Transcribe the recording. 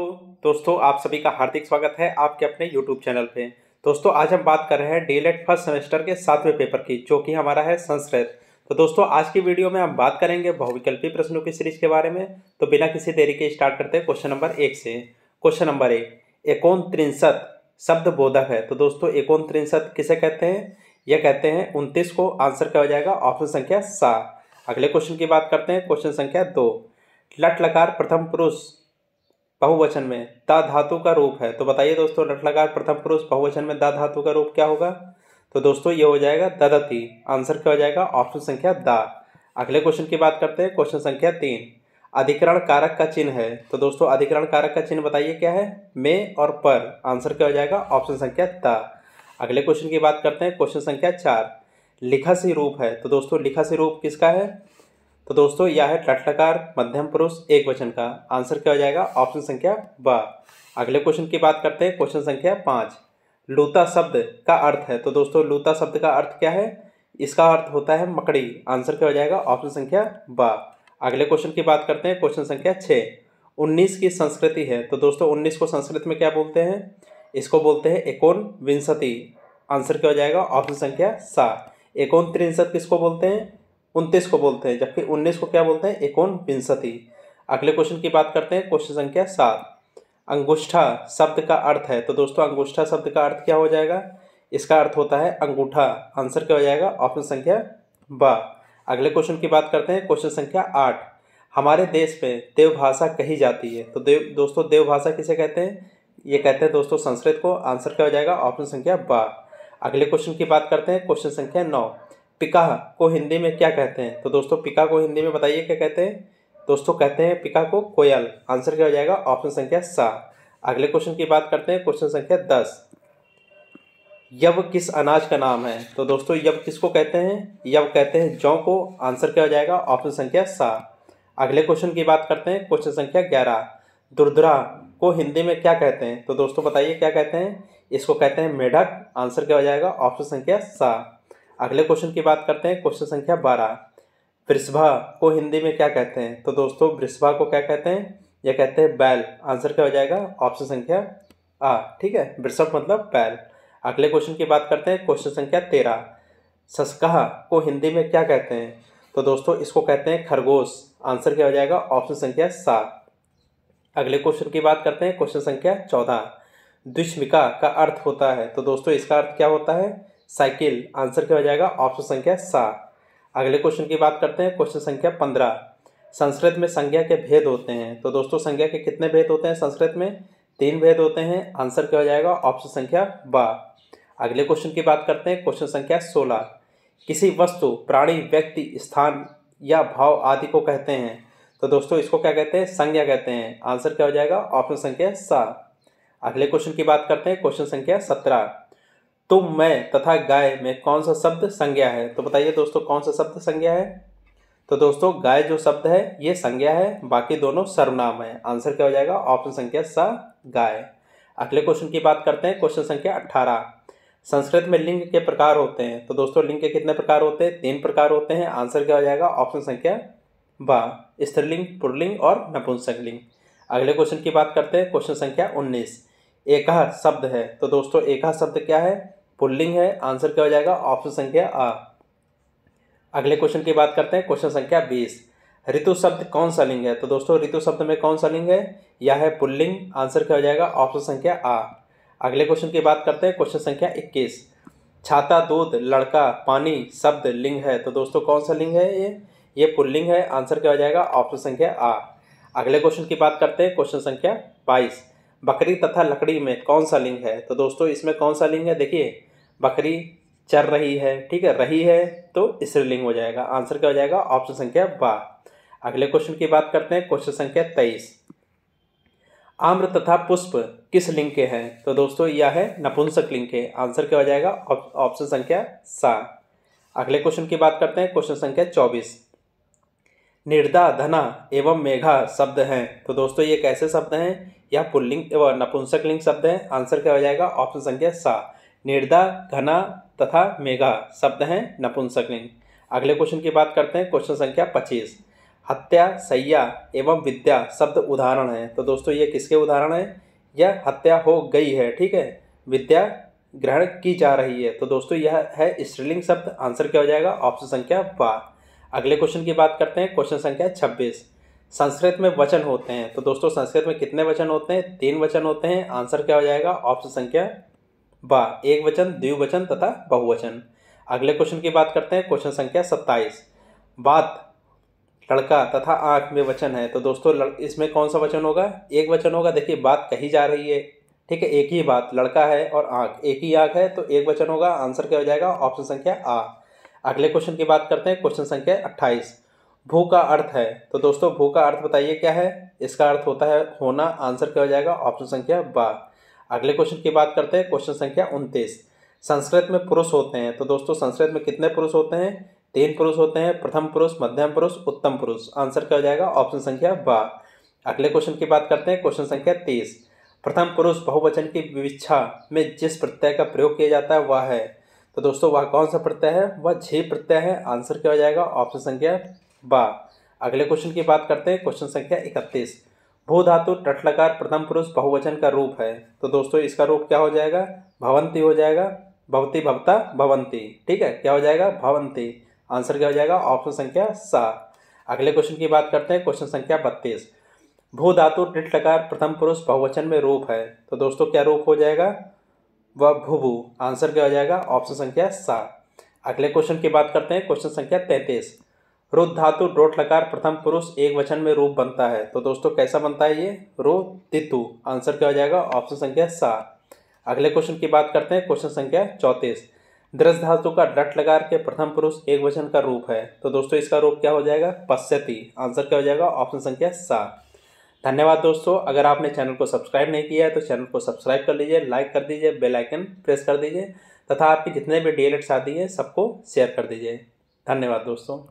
दोस्तों आप सभी का हार्दिक स्वागत है आपके अपने यूट्यूब चैनल पे दोस्तों आज हम बात कर रहे हैं डीएलएड फर्स्ट सेमेस्टर के सातवें पेपर की जो कि हमारा है संस्कृत तो दोस्तों आज की वीडियो में हम बात करेंगे बहुविकल्पी प्रश्नों की सीरीज के बारे में तो बिना किसी देरी के स्टार्ट करते हैं क्वेश्चन नंबर एक से क्वेश्चन नंबर एक एकोन त्रिंसत शब्द बोधक है तो दोस्तों एकोन त्रिंसत किसे कहते हैं यह कहते हैं उनतीस को आंसर क्या हो जाएगा ऑप्शन संख्या सात अगले क्वेश्चन की बात करते हैं क्वेश्चन संख्या दो लट लकार प्रथम पुरुष बहुवचन में दा धातु का रूप है तो बताइए दोस्तों लटलकार प्रथम पुरुष बहुवचन में दा धातु का रूप क्या होगा तो दोस्तों ये हो जाएगा ददती आंसर क्या हो जाएगा ऑप्शन संख्या दा अगले क्वेश्चन की बात करते हैं क्वेश्चन संख्या तीन अधिकरण कारक का चिन्ह है तो दोस्तों अधिकरण कारक का चिन्ह बताइए क्या है में और पर आंसर क्या हो जाएगा ऑप्शन संख्या ता अगले क्वेश्चन की बात करते हैं क्वेश्चन संख्या चार लिखा से रूप है तो दोस्तों लिखा से रूप किसका है तो दोस्तों यह है टटलकार मध्यम पुरुष एक वचन का आंसर क्या हो जाएगा ऑप्शन संख्या ब अगले क्वेश्चन की बात करते हैं क्वेश्चन संख्या पाँच लूता शब्द का अर्थ है तो दोस्तों लूता शब्द का अर्थ क्या है इसका अर्थ होता है मकड़ी आंसर क्या हो जाएगा ऑप्शन संख्या ब अगले क्वेश्चन की बात करते हैं क्वेश्चन संख्या छः उन्नीस की संस्कृति है तो दोस्तों उन्नीस को संस्कृत में क्या बोलते हैं इसको बोलते हैं एकोन विंशति आंसर क्या हो जाएगा ऑप्शन संख्या सा एकोन त्रिंसत किसको बोलते हैं उनतीस को बोलते हैं जबकि उन्नीस को क्या बोलते हैं एकोन विंशति अगले क्वेश्चन की बात करते हैं क्वेश्चन संख्या सात अंगुष्ठा शब्द का अर्थ है तो दोस्तों अंगुष्ठा शब्द का अर्थ क्या हो जाएगा इसका अर्थ होता है अंगूठा आंसर क्या हो जाएगा ऑप्शन संख्या ब अगले क्वेश्चन की बात करते हैं क्वेश्चन संख्या आठ हमारे देश में देवभाषा कही जाती है तो देव दोस्तों देवभाषा किसे कहते हैं ये कहते हैं दोस्तों संस्कृत को आंसर क्या हो जाएगा ऑप्शन संख्या ब अगले क्वेश्चन की बात करते हैं क्वेश्चन संख्या नौ पिका को हिंदी में क्या कहते हैं तो दोस्तों पिका को हिंदी में बताइए क्या कहते हैं दोस्तों कहते हैं पिका को कोयल आंसर क्या हो जाएगा ऑप्शन संख्या सा अगले क्वेश्चन की बात करते हैं क्वेश्चन संख्या दस यव किस अनाज का नाम है तो दोस्तों यव किसको कहते हैं यव कहते हैं जौ को आंसर क्या हो जाएगा ऑप्शन संख्या सा अगले क्वेश्चन की बात करते हैं क्वेश्चन संख्या ग्यारह दुर्द्रा को हिंदी में क्या कहते हैं तो दोस्तों बताइए क्या कहते हैं इसको कहते हैं मेढक आंसर क्या हो जाएगा ऑप्शन संख्या सा अगले क्वेश्चन की बात करते हैं क्वेश्चन संख्या बारह वृषभा को हिंदी में क्या कहते हैं तो दोस्तों वृषभा को क्या कहते हैं या कहते हैं बैल आंसर क्या हो जाएगा ऑप्शन संख्या आ ठीक है वृषभ मतलब बैल अगले क्वेश्चन की बात करते हैं क्वेश्चन संख्या तेरह ससकाह को हिंदी में क्या कहते हैं तो दोस्तों इसको कहते हैं खरगोश आंसर क्या हो जाएगा ऑप्शन संख्या सात अगले क्वेश्चन की बात करते हैं क्वेश्चन संख्या चौदह द्विष्मिका का अर्थ होता है तो दोस्तों इसका अर्थ क्या होता है साइकिल आंसर क्या हो जाएगा ऑप्शन संख्या सा अगले क्वेश्चन की बात करते हैं क्वेश्चन संख्या पंद्रह संस्कृत में संज्ञा के भेद होते हैं तो दोस्तों संज्ञा के कितने भेद होते हैं संस्कृत में तीन भेद होते हैं आंसर क्या हो जाएगा ऑप्शन संख्या ब अगले क्वेश्चन की बात करते हैं क्वेश्चन संख्या सोलह किसी वस्तु प्राणी व्यक्ति स्थान या भाव आदि को कहते हैं तो दोस्तों इसको क्या कहते हैं संज्ञा कहते हैं आंसर क्या हो जाएगा ऑप्शन संख्या सा अगले क्वेश्चन की बात करते हैं क्वेश्चन संख्या सत्रह तुम मैं तथा गाय में कौन सा शब्द संज्ञा है तो बताइए दोस्तों कौन सा शब्द संज्ञा है तो दोस्तों गाय जो शब्द है ये संज्ञा है बाकी दोनों सर्वनाम है आंसर क्या हो जाएगा ऑप्शन संख्या सा गाय अगले क्वेश्चन की बात करते हैं क्वेश्चन संख्या अट्ठारह संस्कृत में लिंग के प्रकार होते हैं तो दोस्तों लिंग के कितने प्रकार होते हैं तीन प्रकार होते हैं आंसर क्या हो जाएगा ऑप्शन संख्या बा स्त्रीलिंग पुरलिंग और नपुंसक लिंग अगले क्वेश्चन की बात करते हैं क्वेश्चन संख्या उन्नीस एकह शब्द है तो दोस्तों एकह शब्द क्या है पुल्लिंग है आंसर क्या हो जाएगा ऑप्शन संख्या आ अगले क्वेश्चन की बात करते हैं क्वेश्चन संख्या बीस ऋतु शब्द कौन सा लिंग है तो दोस्तों ऋतु शब्द में कौन सा लिंग है यह है पुल्लिंग आंसर क्या हो जाएगा ऑप्शन संख्या आ अगले क्वेश्चन की बात करते हैं क्वेश्चन संख्या इक्कीस छाता दूध लड़का पानी शब्द लिंग है तो दोस्तों कौन सा लिंग है ये ये पुल्लिंग है आंसर क्या हो जाएगा ऑप्शन संख्या आ अगले क्वेश्चन की बात करते हैं क्वेश्चन संख्या बाईस बकरी तथा लकड़ी में कौन सा लिंग है तो दोस्तों इसमें कौन सा लिंग है देखिए बकरी चर रही है ठीक है रही है तो स्त्रीलिंग हो जाएगा आंसर क्या हो जाएगा ऑप्शन संख्या बा अगले क्वेश्चन की बात करते हैं क्वेश्चन संख्या तेईस आम्र तथा पुष्प किस लिंग के हैं तो दोस्तों यह है नपुंसक लिंग के आंसर क्या हो जाएगा ऑप्शन संख्या सा अगले क्वेश्चन की बात करते हैं क्वेश्चन संख्या चौबीस निर्दा धना एवं मेघा शब्द हैं तो दोस्तों ये कैसे शब्द हैं यह पुल्लिंग एवं नपुंसक लिंग शब्द है आंसर क्या हो जाएगा ऑप्शन संख्या सा निर्दा घना तथा मेघा शब्द हैं नपुंसक लिंग अगले क्वेश्चन की बात करते हैं क्वेश्चन संख्या पच्चीस हत्या सैया एवं विद्या शब्द उदाहरण है तो दोस्तों ये किसके उदाहरण है यह हत्या हो गई है ठीक है विद्या ग्रहण की जा रही है तो दोस्तों यह है स्त्रीलिंग शब्द आंसर क्या हो जाएगा ऑप्शन संख्या बा अगले क्वेश्चन की बात करते हैं क्वेश्चन संख्या छब्बीस संस्कृत में वचन होते हैं तो दोस्तों संस्कृत में कितने वचन होते हैं तीन वचन होते हैं आंसर क्या हो जाएगा ऑप्शन संख्या बा एक वचन द्विवचन तथा बहुवचन अगले क्वेश्चन की बात करते हैं क्वेश्चन संख्या सत्ताईस बात लड़का तथा आँख में वचन है तो दोस्तों इसमें कौन सा वचन होगा एक वचन होगा देखिए बात कही जा रही है ठीक है एक ही बात लड़का है और आँख एक ही आँख है तो एक वचन होगा आंसर क्या हो जाएगा ऑप्शन संख्या आ अगले क्वेश्चन की बात करते हैं क्वेश्चन संख्या अट्ठाईस भू का अर्थ है तो दोस्तों भू का अर्थ बताइए क्या है इसका अर्थ होता है होना आंसर क्या हो जाएगा ऑप्शन संख्या बा अगले क्वेश्चन की बात करते हैं क्वेश्चन संख्या उनतीस संस्कृत में पुरुष होते हैं तो दोस्तों संस्कृत में कितने पुरुष होते हैं तीन पुरुष होते हैं प्रथम पुरुष मध्यम पुरुष उत्तम पुरुष आंसर क्या हो जाएगा ऑप्शन संख्या बा अगले क्वेश्चन की बात करते हैं क्वेश्चन संख्या तीस प्रथम पुरुष बहुवचन की विविच्छा में जिस प्रत्यय का प्रयोग किया जाता है वह है तो दोस्तों वह कौन सा प्रत्यय है वह झी प्रत्यय है आंसर क्या हो जाएगा ऑप्शन संख्या बा अगले क्वेश्चन की बात करते हैं क्वेश्चन संख्या इकतीस भू धातु टटलकार प्रथम पुरुष बहुवचन का रूप है तो दोस्तों इसका रूप क्या हो जाएगा भवंती हो जाएगा भवती भवता भवंती ठीक है क्या हो जाएगा भवंती आंसर क्या हो जाएगा ऑप्शन संख्या सा अगले क्वेश्चन की बात करते हैं क्वेश्चन संख्या बत्तीस भू धातु टटलकार प्रथम पुरुष बहुवचन में रूप है तो दोस्तों क्या रूप हो जाएगा वह भूभू आंसर क्या हो जाएगा ऑप्शन संख्या सा अगले क्वेश्चन की बात करते हैं क्वेश्चन संख्या तैंतीस रोध धातु डोट लकार प्रथम पुरुष एक वचन में रूप बनता है तो दोस्तों कैसा बनता है ये रो तितु आंसर क्या हो जाएगा ऑप्शन संख्या सात अगले क्वेश्चन की बात करते हैं क्वेश्चन संख्या चौंतीस दृश धातु का डट लगा के प्रथम पुरुष एक वचन का रूप है तो दोस्तों इसका रूप क्या हो जाएगा पश्यति आंसर क्या हो जाएगा ऑप्शन संख्या सात धन्यवाद दोस्तों अगर आपने चैनल को सब्सक्राइब नहीं किया है तो चैनल को सब्सक्राइब कर लीजिए लाइक कर दीजिए बेल आइकन प्रेस कर दीजिए तथा आपके जितने भी डी एल एड्स आती हैं सबको शेयर कर दीजिए धन्यवाद दोस्तों